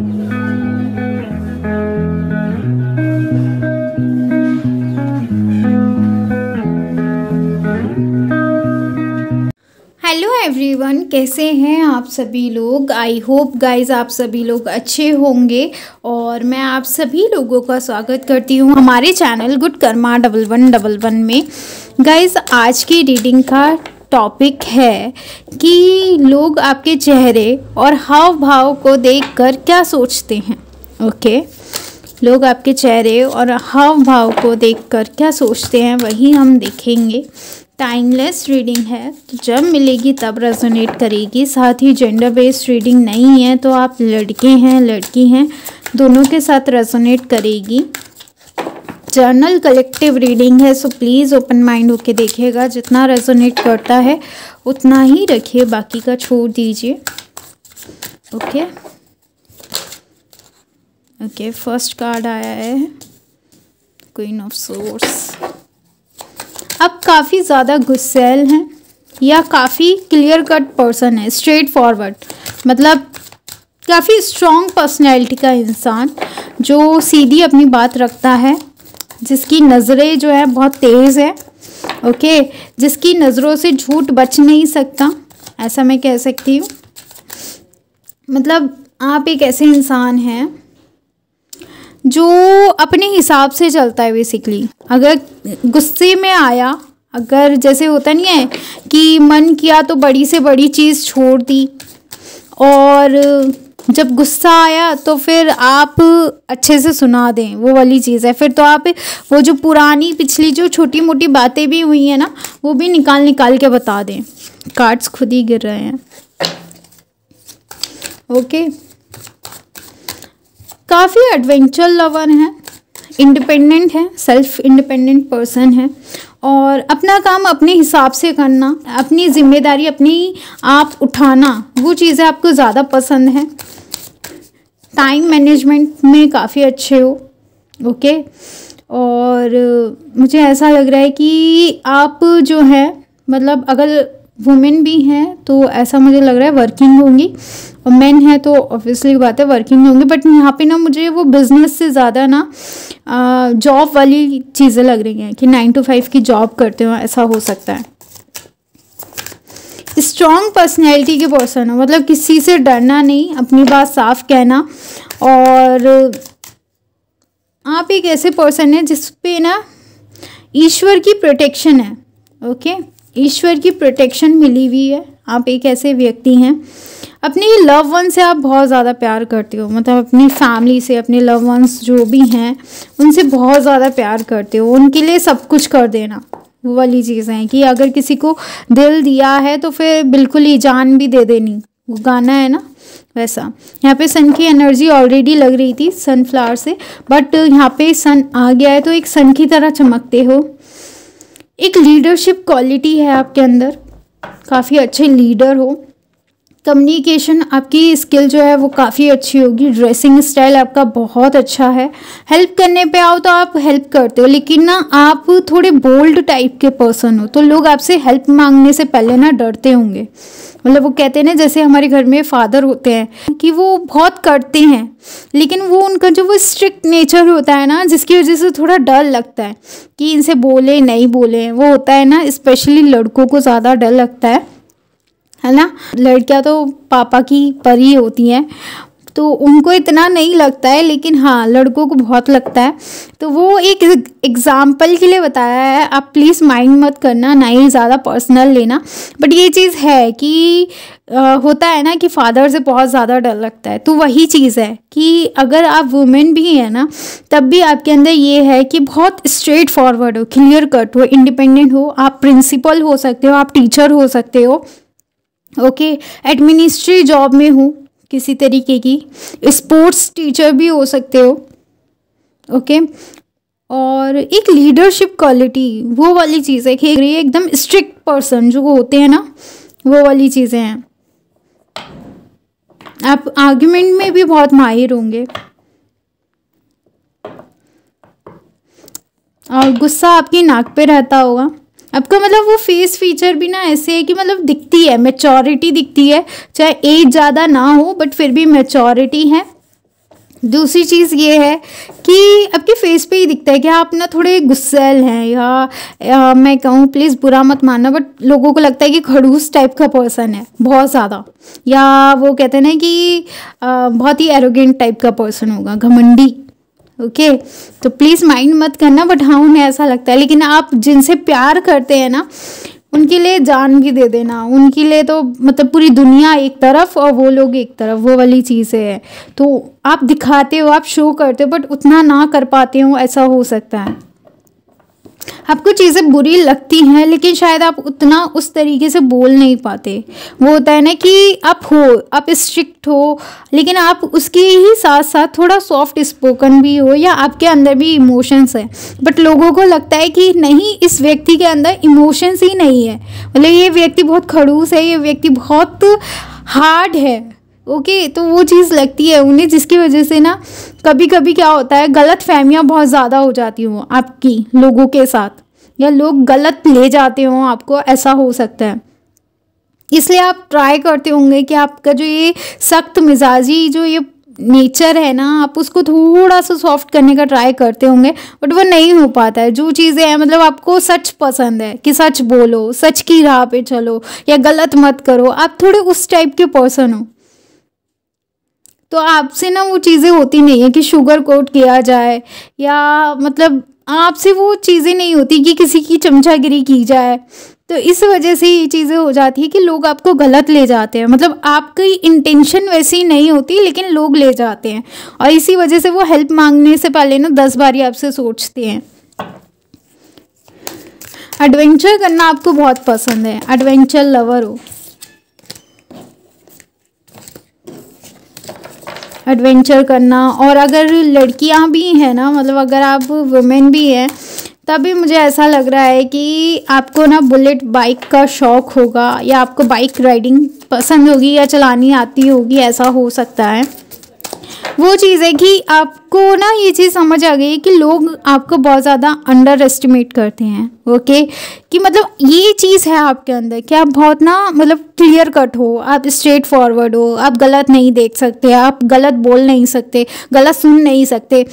Hello everyone कैसे हैं आप सभी लोग आई होप गाइस आप सभी लोग अच्छे होंगे और मैं आप सभी लोगों का स्वागत करती हूँ हमारे channel good karma double one double one में गाइस आज की रीडिंग का टॉपिक है कि लोग आपके चेहरे और हाव भाव को देखकर क्या सोचते हैं ओके okay? लोग आपके चेहरे और हाव भाव को देखकर क्या सोचते हैं वही हम देखेंगे टाइमलेस रीडिंग है तो जब मिलेगी तब रेजोनेट करेगी साथ ही जेंडर बेस्ड रीडिंग नहीं है तो आप लड़के हैं लड़की हैं दोनों के साथ रेजोनेट करेगी जर्नल कलेक्टिव रीडिंग है सो प्लीज़ ओपन माइंड होके देखिएगा जितना रेजोनेट करता है उतना ही रखिए बाकी का छोड़ दीजिए ओके ओके फर्स्ट कार्ड आया है क्वीन ऑफ सोर्स आप काफ़ी ज़्यादा गुस्सेल हैं या काफ़ी क्लियर कट पर्सन है स्ट्रेट फॉरवर्ड मतलब काफ़ी स्ट्रॉन्ग पर्सनैलिटी का इंसान जो सीधी अपनी बात रखता है जिसकी नज़रें जो है बहुत तेज़ है ओके जिसकी नज़रों से झूठ बच नहीं सकता ऐसा मैं कह सकती हूँ मतलब आप एक ऐसे इंसान हैं जो अपने हिसाब से चलता है बेसिकली अगर गुस्से में आया अगर जैसे होता नहीं है कि मन किया तो बड़ी से बड़ी चीज़ छोड़ दी और जब गुस्सा आया तो फिर आप अच्छे से सुना दें वो वाली चीज़ है फिर तो आप वो जो पुरानी पिछली जो छोटी मोटी बातें भी हुई हैं ना वो भी निकाल निकाल के बता दें कार्ड्स खुद ही गिर रहे हैं ओके काफ़ी एडवेंचर लवर हैं इंडिपेंडेंट हैं सेल्फ इंडिपेंडेंट पर्सन हैं और अपना काम अपने हिसाब से करना अपनी जिम्मेदारी अपनी आप उठाना वो चीज़ें आपको ज़्यादा पसंद हैं टाइम मैनेजमेंट में काफ़ी अच्छे हो ओके और मुझे ऐसा लग रहा है कि आप जो है मतलब अगर वुमेन भी हैं तो ऐसा मुझे लग रहा है वर्किंग होंगी और मेन है तो ऑब्वियसली बात है वर्किंग होंगी बट यहाँ पे ना मुझे वो बिज़नेस से ज़्यादा ना जॉब वाली चीज़ें लग रही हैं कि नाइन टू फाइव की जॉब करते हो ऐसा हो सकता है स्ट्रॉन्ग पर्सनैलिटी के पर्सन हो मतलब किसी से डरना नहीं अपनी बात साफ कहना और आप एक ऐसे पर्सन है जिस पे ना ईश्वर की प्रोटेक्शन है ओके okay? ईश्वर की प्रोटेक्शन मिली हुई है आप एक ऐसे व्यक्ति हैं अपने लव वन से आप बहुत ज़्यादा प्यार करते हो मतलब अपनी फैमिली से अपने लव वंस जो भी हैं उनसे बहुत ज़्यादा प्यार करते हो उनके लिए सब कुछ कर देना वो वाली चीज़ें हैं कि अगर किसी को दिल दिया है तो फिर बिल्कुल ही जान भी दे देनी वो गाना है ना वैसा यहाँ पे सन की एनर्जी ऑलरेडी लग रही थी सनफ्लावर से बट यहाँ पे सन आ गया है तो एक सन की तरह चमकते हो एक लीडरशिप क्वालिटी है आपके अंदर काफ़ी अच्छे लीडर हो कम्युनिकेशन आपकी स्किल जो है वो काफ़ी अच्छी होगी ड्रेसिंग स्टाइल आपका बहुत अच्छा है हेल्प करने पे आओ तो आप हेल्प करते हो लेकिन ना आप थोड़े बोल्ड टाइप के पर्सन हो तो लोग आपसे हेल्प मांगने से पहले ना डरते होंगे मतलब वो कहते हैं ना जैसे हमारे घर में फादर होते हैं कि वो बहुत करते हैं लेकिन वो उनका जो वो स्ट्रिक्ट नेचर होता है ना जिसकी वजह से थोड़ा डर लगता है कि इनसे बोले नहीं बोले वो होता है ना स्पेशली लड़कों को ज़्यादा डर लगता है है ना लड़कियाँ तो पापा की परी होती हैं तो उनको इतना नहीं लगता है लेकिन हाँ लड़कों को बहुत लगता है तो वो एक एग्ज़ाम्पल के लिए बताया है आप प्लीज़ माइंड मत करना ना ही ज़्यादा पर्सनल लेना बट ये चीज़ है कि आ, होता है ना कि फादर से बहुत ज़्यादा डर लगता है तो वही चीज़ है कि अगर आप वुमेन भी हैं ना तब भी आपके अंदर ये है कि बहुत स्ट्रेट फॉरवर्ड हो क्लियर कट हो इंडिपेंडेंट हो आप प्रिंसिपल हो सकते हो आप टीचर हो सकते हो ओके एडमिनिस्ट्री जॉब में हूँ किसी तरीके की स्पोर्ट्स टीचर भी हो सकते हो ओके और एक लीडरशिप क्वालिटी वो वाली चीज़ है है एकदम स्ट्रिक्ट पर्सन जो होते हैं ना वो वाली चीज़ें हैं आप आर्ग्यूमेंट में भी बहुत माहिर होंगे और गुस्सा आपकी नाक पे रहता होगा आपका मतलब वो फेस फीचर भी ना ऐसे है कि मतलब दिखती है मेचोरिटी दिखती है चाहे एज ज़्यादा ना हो बट फिर भी मेचोरिटी है दूसरी चीज़ ये है कि आपके फेस पे ही दिखता है कि आप ना थोड़े गुस्सेल हैं या, या मैं कहूँ प्लीज़ बुरा मत मानना बट लोगों को लगता है कि खड़ूस टाइप का पर्सन है बहुत ज़्यादा या वो कहते हैं ना कि आ, बहुत ही एरोगेंट टाइप का पर्सन होगा घमंडी ओके तो प्लीज़ माइंड मत करना बट हाँ उन्हें ऐसा लगता है लेकिन आप जिनसे प्यार करते हैं ना उनके लिए जान भी दे देना उनके लिए तो मतलब पूरी दुनिया एक तरफ और वो लोग एक तरफ वो वाली चीज़ें है तो आप दिखाते हो आप शो करते हो बट उतना ना कर पाते हो ऐसा हो सकता है आपको चीज़ें बुरी लगती हैं लेकिन शायद आप उतना उस तरीके से बोल नहीं पाते वो होता है ना कि आप हो आप स्ट्रिक्ट हो लेकिन आप उसके ही साथ साथ थोड़ा सॉफ्ट स्पोकन भी हो या आपके अंदर भी इमोशंस हैं बट लोगों को लगता है कि नहीं इस व्यक्ति के अंदर इमोशंस ही नहीं है मतलब ये व्यक्ति बहुत खड़ूस है ये व्यक्ति बहुत हार्ड है ओके तो वो चीज़ लगती है उन्हें जिसकी वजह से ना कभी कभी क्या होता है गलत फहमियाँ बहुत ज़्यादा हो जाती हों आपकी लोगों के साथ या लोग गलत ले जाते हों आपको ऐसा हो सकता है इसलिए आप ट्राई करते होंगे कि आपका जो ये सख्त मिजाजी जो ये नेचर है ना आप उसको थोड़ा सा सॉफ्ट करने का ट्राई करते होंगे बट वो नहीं हो पाता है जो चीज़ें हैं मतलब आपको सच पसंद है कि सच बोलो सच की राह पे चलो या गलत मत करो आप थोड़े उस टाइप के पर्सन हो तो आपसे ना वो चीज़ें होती नहीं है कि शुगर कोट किया जाए या मतलब आपसे वो चीज़ें नहीं होती कि किसी की चमचागिरी की जाए तो इस वजह से ये चीज़ें हो जाती है कि लोग आपको गलत ले जाते हैं मतलब आपकी इंटेंशन वैसी नहीं होती लेकिन लोग ले जाते हैं और इसी वजह से वो हेल्प मांगने से पहले ना दस बार ही आपसे सोचते हैं एडवेंचर करना आपको बहुत पसंद है एडवेंचर लवर हो एडवेंचर करना और अगर लड़कियां भी हैं ना मतलब अगर आप वुमेन भी हैं तभी मुझे ऐसा लग रहा है कि आपको ना बुलेट बाइक का शौक़ होगा या आपको बाइक राइडिंग पसंद होगी या चलानी आती होगी ऐसा हो सकता है वो चीज़ है कि आपको ना ये चीज़ समझ आ गई है कि लोग आपको बहुत ज़्यादा अंडर एस्टिमेट करते हैं ओके कि मतलब ये चीज़ है आपके अंदर कि आप बहुत ना मतलब क्लियर कट हो आप स्ट्रेट फॉरवर्ड हो आप गलत नहीं देख सकते आप गलत बोल नहीं सकते गलत सुन नहीं सकते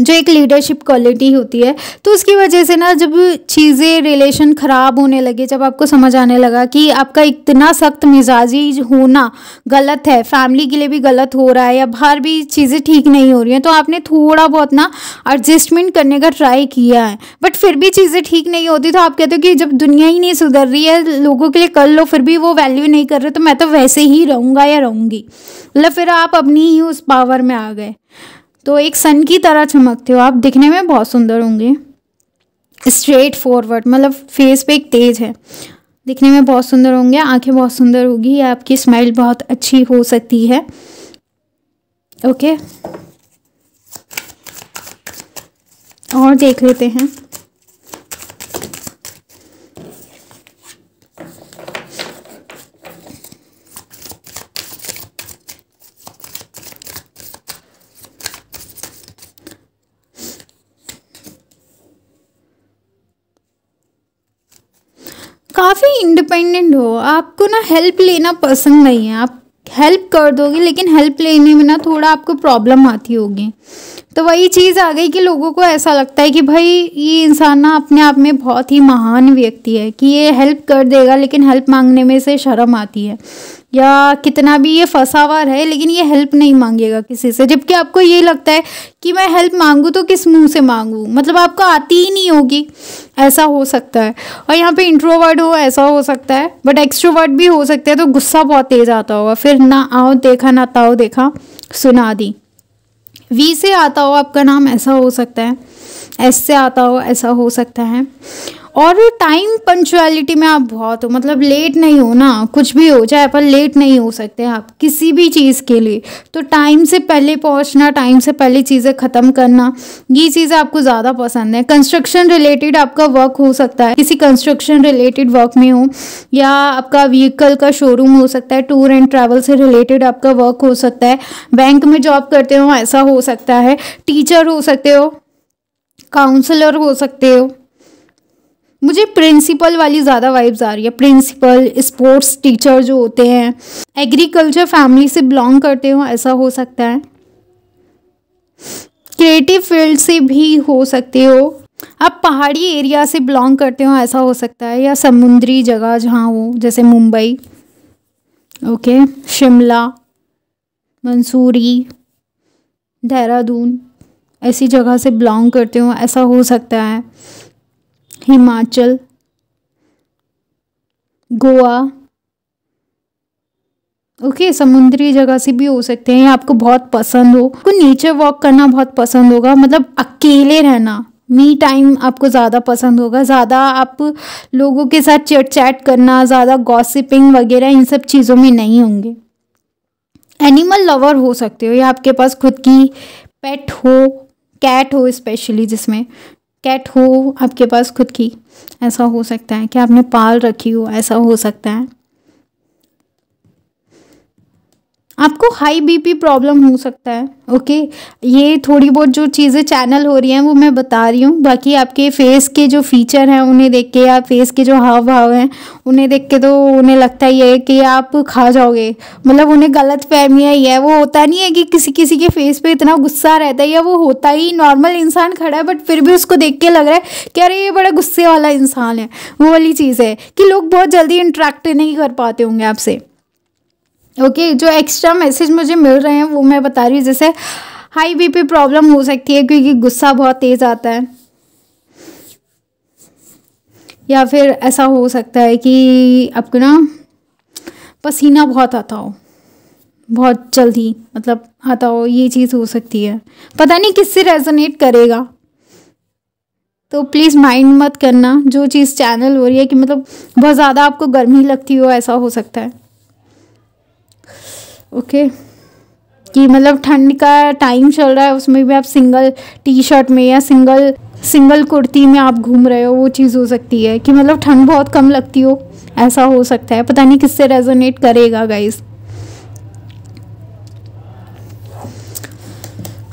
जो एक लीडरशिप क्वालिटी होती है तो उसकी वजह से ना जब चीज़ें रिलेशन ख़राब होने लगे जब आपको समझ आने लगा कि आपका इतना सख्त मिजाजी होना गलत है फैमिली के लिए भी गलत हो रहा है या बाहर भी चीज़ें ठीक नहीं हो रही हैं तो आपने थोड़ा बहुत ना एडजस्टमेंट करने का ट्राई किया है बट फिर भी चीज़ें ठीक नहीं होती तो आप कहते हो कि जब दुनिया ही नहीं सुधर रही है लोगों के लिए कर लो फिर भी वो वैल्यू नहीं कर रहे तो मैं तो वैसे ही रहूँगा या रहूँगी मतलब फिर आप अपनी ही उस पावर में आ गए तो एक सन की तरह चमकते हो आप दिखने में बहुत सुंदर होंगे स्ट्रेट फॉरवर्ड मतलब फेस पे एक तेज है दिखने में बहुत सुंदर होंगे आंखें बहुत सुंदर होगी आपकी स्माइल बहुत अच्छी हो सकती है ओके और देख लेते हैं काफ़ी इंडिपेंडेंट हो आपको ना हेल्प लेना पसंद नहीं है आप हेल्प कर दोगे लेकिन हेल्प लेने में ना थोड़ा आपको प्रॉब्लम आती होगी तो वही चीज़ आ गई कि लोगों को ऐसा लगता है कि भाई ये इंसान ना अपने आप में बहुत ही महान व्यक्ति है कि ये हेल्प कर देगा लेकिन हेल्प मांगने में से शर्म आती है या कितना भी ये फंसावा रहे लेकिन ये हेल्प नहीं मांगेगा किसी से जबकि आपको ये लगता है कि मैं हेल्प मांगूँ तो किस मुंह से मांगूँ मतलब आपको आती ही नहीं होगी ऐसा हो सकता है और यहाँ पे इंट्रोवर्ड हो ऐसा हो सकता है बट एक्स्ट्रोवर्ड भी हो सकता है तो गुस्सा बहुत तेज आता होगा फिर ना आओ देखा ना ताओ देखा सुना दी वी से आता हो आपका नाम ऐसा हो सकता है एस से आता हो ऐसा हो सकता है और टाइम पंचुअलिटी में आप बहुत हो मतलब लेट नहीं हो ना कुछ भी हो जाए पर लेट नहीं हो सकते आप किसी भी चीज़ के लिए तो टाइम से पहले पहुंचना टाइम से पहले चीज़ें ख़त्म करना ये चीज़ें आपको ज़्यादा पसंद है कंस्ट्रक्शन रिलेटेड आपका वर्क हो सकता है किसी कंस्ट्रक्शन रिलेटेड वर्क में हो या आपका व्हीकल का शोरूम हो सकता है टूर एंड ट्रैवल से रिलेटेड आपका वर्क हो सकता है बैंक में जॉब करते हो ऐसा हो सकता है टीचर हो सकते हो काउंसलर हो सकते हो मुझे प्रिंसिपल वाली ज़्यादा वाइब्स आ रही है प्रिंसिपल स्पोर्ट्स टीचर जो होते हैं एग्रीकल्चर फैमिली से बिलोंग करते हो ऐसा हो सकता है क्रिएटिव फील्ड से भी हो सकते हो आप पहाड़ी एरिया से बिलोंग करते हो ऐसा हो सकता है या समुद्री जगह जहाँ हो जैसे मुंबई ओके शिमला मंसूरी देहरादून ऐसी जगह से बिलोंग करते हो ऐसा हो सकता है हिमाचल गोवा ओके okay, समुद्री जगह से भी हो सकते हैं आपको बहुत पसंद हो आपको नेचर वॉक करना बहुत पसंद होगा मतलब अकेले रहना मी टाइम आपको ज़्यादा पसंद होगा ज़्यादा आप लोगों के साथ चट चैट करना ज़्यादा गॉसिपिंग वगैरह इन सब चीज़ों में नहीं होंगे एनिमल लवर हो सकते हो या आपके पास खुद की पेट हो कैट हो स्पेशली जिसमें कैट हो आपके पास खुद की ऐसा हो सकता है कि आपने पाल रखी हो ऐसा हो सकता है आपको हाई बीपी प्रॉब्लम हो सकता है ओके ये थोड़ी बहुत जो चीज़ें चैनल हो रही हैं वो मैं बता रही हूँ बाकी आपके फेस के जो फीचर हैं उन्हें देख के या फेस के जो हाव भाव हैं उन्हें देख के तो उन्हें लगता ही है कि आप खा जाओगे मतलब उन्हें गलत फहमियाँ ही है वो होता नहीं है कि किसी किसी के फेस पर इतना गुस्सा रहता है या वो होता ही नॉर्मल इंसान खड़ा है बट फिर भी उसको देख के लग रहा है कि अरे ये बड़ा गुस्से वाला इंसान है वो वाली चीज़ है कि लोग बहुत जल्दी इंट्रैक्ट नहीं कर पाते होंगे आपसे ओके okay, जो एक्स्ट्रा मैसेज मुझे मिल रहे हैं वो मैं बता रही हूँ जैसे हाई बीपी प्रॉब्लम हो सकती है क्योंकि गुस्सा बहुत तेज़ आता है या फिर ऐसा हो सकता है कि आपको ना पसीना बहुत आता हो बहुत जल्दी मतलब आता हो ये चीज़ हो सकती है पता नहीं किससे रेजोनेट करेगा तो प्लीज़ माइंड मत करना जो चीज़ चैनल हो रही है कि मतलब बहुत ज़्यादा आपको गर्मी लगती हो ऐसा हो सकता है ओके कि मतलब ठंड का टाइम चल रहा है उसमें भी आप सिंगल टी शर्ट में या सिंगल सिंगल कुर्ती में आप घूम रहे हो वो चीज़ हो सकती है कि मतलब ठंड बहुत कम लगती हो ऐसा हो सकता है पता नहीं किससे रेजोनेट करेगा गाइस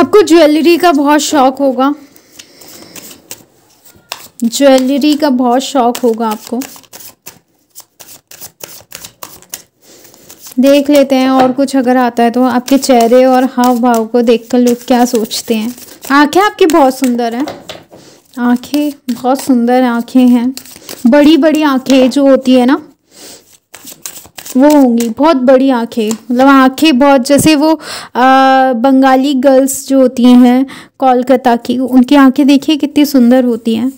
आपको ज्वेलरी का बहुत शौक होगा ज्वेलरी का बहुत शौक होगा आपको देख लेते हैं और कुछ अगर आता है तो आपके चेहरे और हाव भाव को देखकर लोग क्या सोचते हैं आंखें आपकी बहुत सुंदर हैं आंखें बहुत सुंदर आंखें हैं बड़ी बड़ी आंखें जो होती है ना वो होंगी बहुत बड़ी आंखें मतलब आंखें बहुत जैसे वो आ, बंगाली गर्ल्स जो होती हैं कोलकाता की उनकी आंखें देखिए कितनी सुंदर होती हैं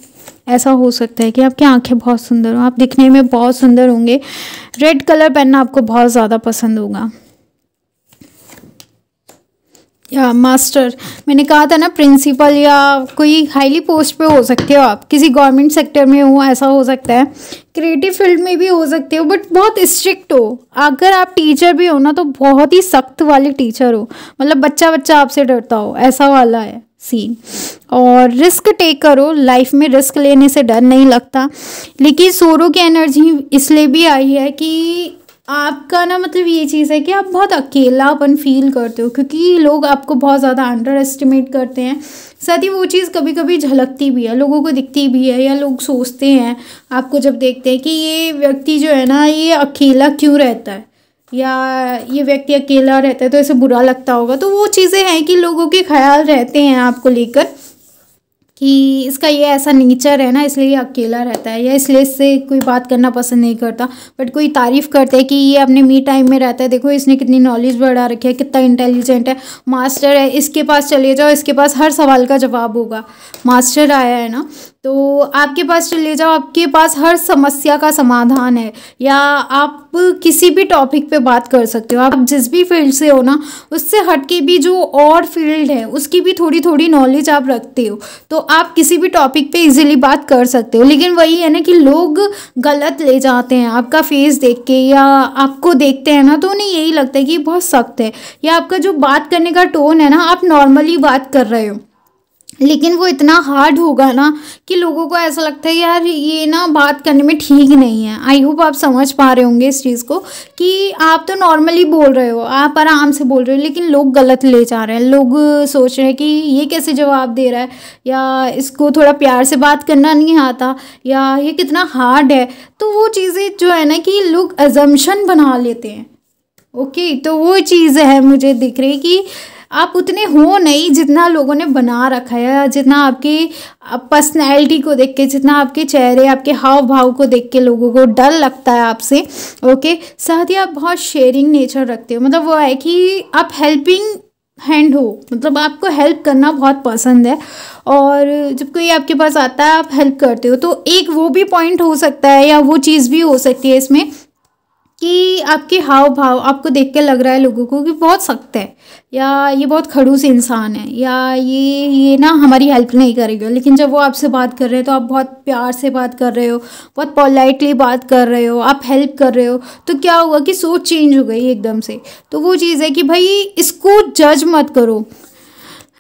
ऐसा हो सकता है कि आपकी आंखें बहुत सुंदर हों आप दिखने में बहुत सुंदर होंगे रेड कलर पहनना आपको बहुत ज़्यादा पसंद होगा या मास्टर मैंने कहा था ना प्रिंसिपल या कोई हाईली पोस्ट पे हो सकते हो आप किसी गवर्नमेंट सेक्टर में हो ऐसा हो सकता है क्रिएटिव फील्ड में भी हो सकते हो बट बहुत स्ट्रिक्ट हो अगर आप टीचर भी हो ना तो बहुत ही सख्त वाले टीचर हो मतलब बच्चा बच्चा आपसे डरता हो ऐसा वाला है सीन और रिस्क टेक करो लाइफ में रिस्क लेने से डर नहीं लगता लेकिन सोरो की एनर्जी इसलिए भी आई है कि आपका ना मतलब ये चीज़ है कि आप बहुत अकेलापन फील करते हो क्योंकि लोग आपको बहुत ज़्यादा अंडर एस्टिमेट करते हैं साथ ही वो चीज़ कभी कभी झलकती भी है लोगों को दिखती भी है या लोग सोचते हैं आपको जब देखते हैं कि ये व्यक्ति जो है ना ये अकेला क्यों रहता है या ये व्यक्ति अकेला रहता है तो ऐसे बुरा लगता होगा तो वो चीज़ें हैं कि लोगों के ख्याल रहते हैं आपको लेकर कि इसका ये ऐसा नेचर है ना इसलिए अकेला रहता है या इसलिए इससे कोई बात करना पसंद नहीं करता बट कोई तारीफ़ करते हैं कि ये अपने मी टाइम में रहता है देखो इसने कितनी नॉलेज बढ़ा रखी है कितना इंटेलिजेंट है मास्टर है इसके पास चले जाओ इसके पास हर सवाल का जवाब होगा मास्टर आया है ना तो आपके पास चले जाओ आपके पास हर समस्या का समाधान है या आप किसी भी टॉपिक पे बात कर सकते हो आप जिस भी फील्ड से हो ना उससे हट के भी जो और फील्ड है उसकी भी थोड़ी थोड़ी नॉलेज आप रखते हो तो आप किसी भी टॉपिक पे इजीली बात कर सकते हो लेकिन वही है ना कि लोग गलत ले जाते हैं आपका फेस देख के या आपको देखते हैं ना तो उन्हें यही लगता है कि बहुत सख्त है या आपका जो बात करने का टोन है ना आप नॉर्मली बात कर रहे हो लेकिन वो इतना हार्ड होगा ना कि लोगों को ऐसा लगता है यार ये ना बात करने में ठीक नहीं है आई होप आप समझ पा रहे होंगे इस चीज़ को कि आप तो नॉर्मली बोल रहे हो आप आराम से बोल रहे हो लेकिन लोग गलत ले जा रहे हैं लोग सोच रहे हैं कि ये कैसे जवाब दे रहा है या इसको थोड़ा प्यार से बात करना नहीं आता या ये कितना हार्ड है तो वो चीज़ें जो है ना कि लोग एजम्पन बना लेते हैं ओके तो वो चीज़ है मुझे दिख रही कि आप उतने हो नहीं जितना लोगों ने बना रखा है जितना आपकी पर्सनैलिटी को देख के जितना आपके चेहरे आपके हाव भाव को देख के लोगों को डर लगता है आपसे ओके साथ ही आप बहुत शेयरिंग नेचर रखते हो मतलब वो है कि आप हेल्पिंग हैंड हो मतलब आपको हेल्प करना बहुत पसंद है और जब कोई आपके पास आता है आप हेल्प करते हो तो एक वो भी पॉइंट हो सकता है या वो चीज़ भी हो सकती है इसमें कि आपके हाव भाव आपको देख के लग रहा है लोगों को कि बहुत सख्त है या ये बहुत खड़ूस इंसान है या ये ये ना हमारी हेल्प नहीं करेगा लेकिन जब वो आपसे बात कर रहे हैं तो आप बहुत प्यार से बात कर रहे हो बहुत पोलाइटली बात कर रहे हो आप हेल्प कर रहे हो तो क्या हुआ कि सोच चेंज हो गई एकदम से तो वो चीज़ है कि भाई इसको जज मत करो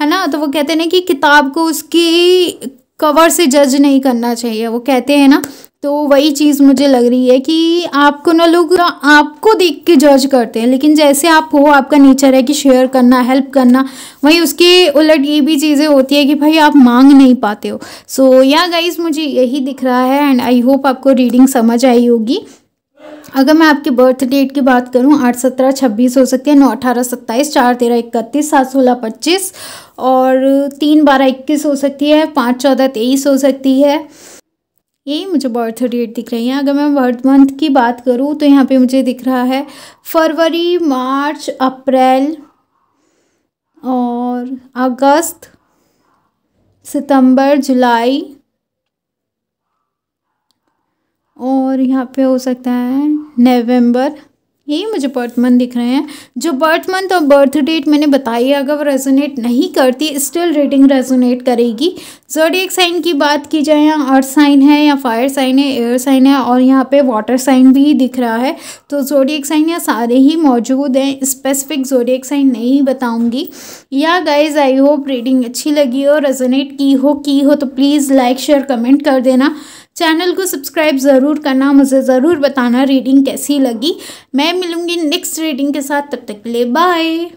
है ना तो वो कहते हैं ना कि किताब को उसकी कवर से जज नहीं करना चाहिए वो कहते हैं ना तो वही चीज़ मुझे लग रही है कि आपको ना लोग आपको देख के जज करते हैं लेकिन जैसे आप हो आपका नेचर है कि शेयर करना हेल्प करना वही उसके उलट ये भी चीज़ें होती है कि भाई आप मांग नहीं पाते हो सो या गाइज मुझे यही दिख रहा है एंड आई होप आपको रीडिंग समझ आई होगी अगर मैं आपके बर्थ डेट की बात करूं आठ सत्रह छब्बीस हो सकती है नौ अठारह सत्ताईस चार तेरह इकतीस सात सोलह पच्चीस और तीन बारह इक्कीस हो सकती है पाँच चौदह तेईस हो सकती है यही मुझे बर्थ डेट दिख रही है अगर मैं बर्थ मंथ की बात करूँ तो यहाँ पे मुझे दिख रहा है फरवरी मार्च अप्रैल और अगस्त सितंबर जुलाई और यहाँ पे हो सकता है नवंबर यही मुझे बर्थ मंथ दिख रहे हैं जो बर्थ मंथ और बर्थ डेट मैंने बताई अगर रेजोनेट नहीं करती स्टिल रीडिंग रेजोनेट करेगी जोडियक साइन की बात की जाए यहाँ अर्थ साइन है या फायर साइन है एयर साइन है और यहाँ पे वाटर साइन भी दिख रहा है तो जोडियक साइन यहाँ सारे ही मौजूद हैं स्पेसिफिक जोडियक साइन नहीं बताऊँगी yeah guys I hope reading अच्छी लगी हो रेजोनेट की हो की हो तो प्लीज़ लाइक शेयर कमेंट कर देना चैनल को सब्सक्राइब ज़रूर करना मुझे ज़रूर बताना रीडिंग कैसी लगी मैं मिलूँगी नेक्स्ट रीडिंग के साथ तब तक के लिए बाय